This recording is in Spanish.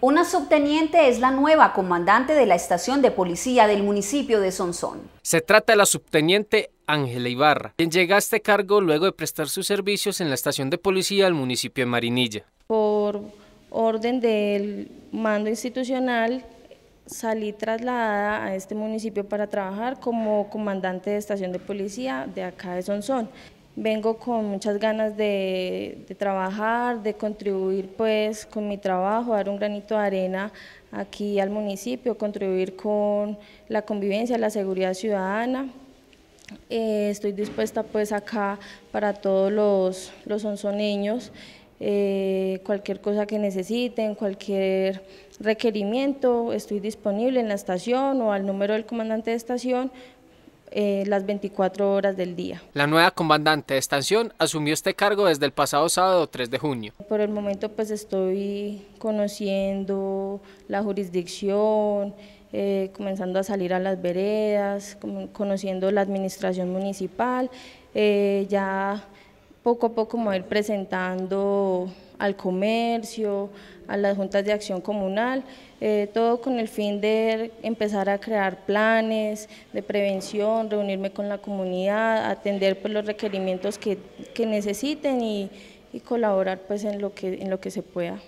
Una subteniente es la nueva comandante de la estación de policía del municipio de Sonsón. Se trata de la subteniente Ángela Ibarra, quien llega a este cargo luego de prestar sus servicios en la estación de policía del municipio de Marinilla. Por orden del mando institucional salí trasladada a este municipio para trabajar como comandante de estación de policía de acá de Sonsón vengo con muchas ganas de, trabajar, de contribuir pues con mi trabajo, dar un granito de arena aquí al municipio, contribuir con la convivencia, la seguridad ciudadana. Eh, estoy dispuesta pues acá para todos los, los onzoneños, eh, cualquier cosa que necesiten, cualquier requerimiento, estoy disponible en la estación o al número del comandante de estación eh, las 24 horas del día. La nueva comandante de estación asumió este cargo desde el pasado sábado 3 de junio. Por el momento pues estoy conociendo la jurisdicción, eh, comenzando a salir a las veredas, conociendo la administración municipal, eh, ya poco a poco como ir presentando al comercio, a las juntas de acción comunal, eh, todo con el fin de empezar a crear planes de prevención, reunirme con la comunidad, atender pues, los requerimientos que, necesiten y, y, colaborar pues, en, lo que, en lo que se pueda.